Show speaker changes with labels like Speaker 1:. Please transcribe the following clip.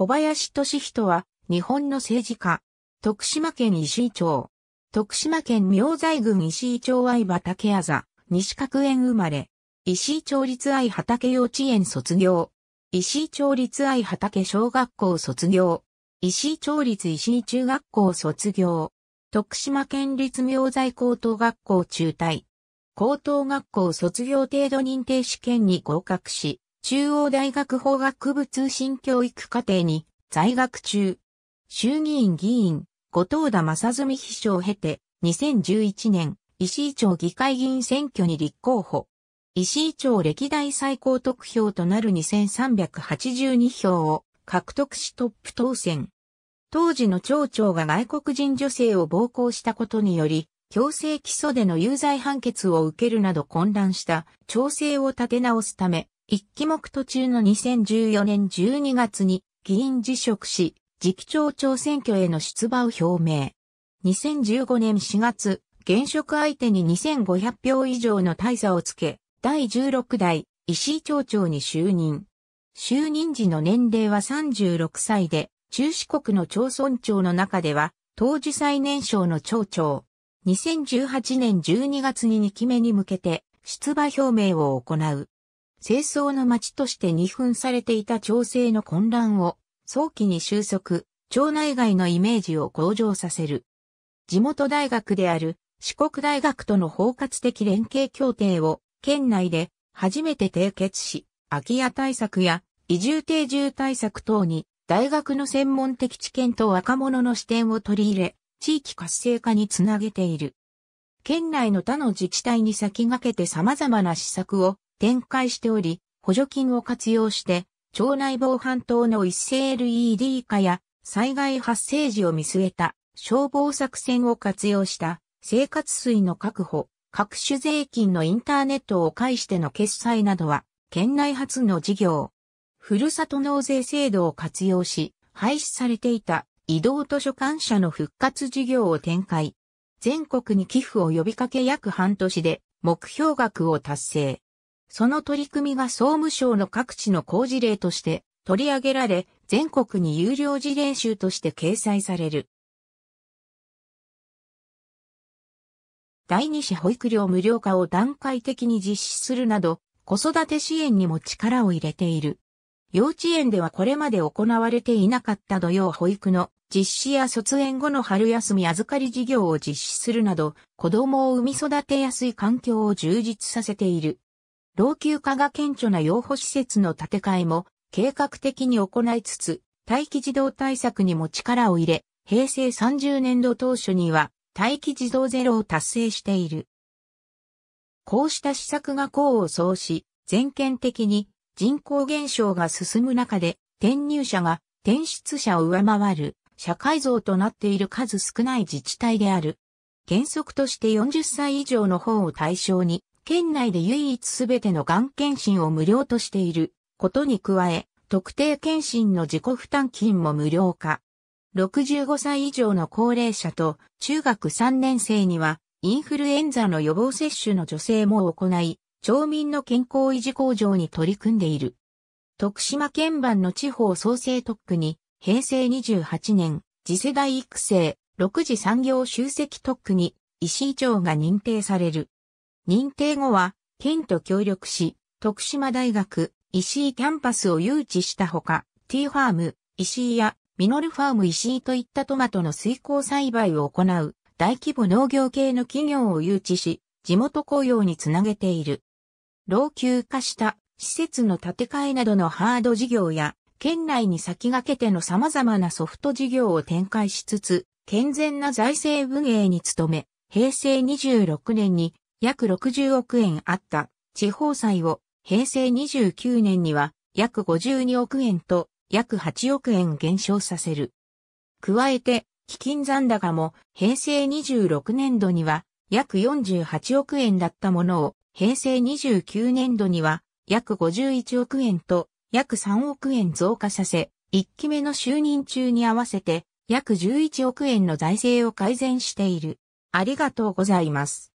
Speaker 1: 小林俊人は、日本の政治家。徳島県石井町。徳島県明西郡石井町愛畑あざ、西角園生まれ。石井町立愛畑幼稚園卒業。石井町立愛畑小学校卒業。石井町立石井中学校卒業。徳島県立明西高等学校中退。高等学校卒業程度認定試験に合格し、中央大学法学部通信教育課程に在学中、衆議院議員、後藤田正純秘書を経て、2011年、石井町議会議員選挙に立候補。石井町歴代最高得票となる2382票を獲得しトップ当選。当時の町長が外国人女性を暴行したことにより、強制起訴での有罪判決を受けるなど混乱した調整を立て直すため、一期目途中の2014年12月に議員辞職し、次期町長選挙への出馬を表明。2015年4月、現職相手に2500票以上の大差をつけ、第16代石井町長に就任。就任時の年齢は36歳で、中四国の町村長の中では、当時最年少の町長。2018年12月に2期目に向けて出馬表明を行う。清掃の町として二分されていた町政の混乱を早期に収束、町内外のイメージを向上させる。地元大学である四国大学との包括的連携協定を県内で初めて締結し、空き家対策や移住定住対策等に大学の専門的知見と若者の視点を取り入れ、地域活性化につなげている。県内の他の自治体に先駆けて様々な施策を展開しており、補助金を活用して、町内防犯灯の一斉 LED 化や災害発生時を見据えた消防作戦を活用した生活水の確保、各種税金のインターネットを介しての決済などは県内初の事業。ふるさと納税制度を活用し、廃止されていた移動図書館社の復活事業を展開。全国に寄付を呼びかけ約半年で目標額を達成。その取り組みが総務省の各地の好事例として取り上げられ、全国に有料事例集として掲載される。第二子保育料無料化を段階的に実施するなど、子育て支援にも力を入れている。幼稚園ではこれまで行われていなかった土曜保育の実施や卒園後の春休み預かり事業を実施するなど、子供を産み育てやすい環境を充実させている。老朽化が顕著な養護施設の建て替えも計画的に行いつつ、待機児童対策にも力を入れ、平成30年度当初には待機児童ゼロを達成している。こうした施策が功を奏し、全県的に人口減少が進む中で転入者が転出者を上回る社会像となっている数少ない自治体である。原則として40歳以上の方を対象に県内で唯一すべてのがん検診を無料としていることに加え、特定検診の自己負担金も無料化。65歳以上の高齢者と中学3年生にはインフルエンザの予防接種の助成も行い、町民の健康維持向上に取り組んでいる。徳島県版の地方創生特区に平成28年次世代育成6次産業集積特区に石井町が認定される。認定後は、県と協力し、徳島大学、石井キャンパスを誘致したほか、ティーファーム、石井や、ミノルファーム石井といったトマトの水耕栽培を行う、大規模農業系の企業を誘致し、地元雇用につなげている。老朽化した施設の建て替えなどのハード事業や、県内に先駆けての様々なソフト事業を展開しつつ、健全な財政運営に努め、平成26年に約60億円あった地方債を平成29年には約52億円と約8億円減少させる。加えて、基金残高も平成26年度には約48億円だったものを平成29年度には約51億円と約3億円増加させ、1期目の就任中に合わせて約11億円の財政を改善している。ありがとうございます。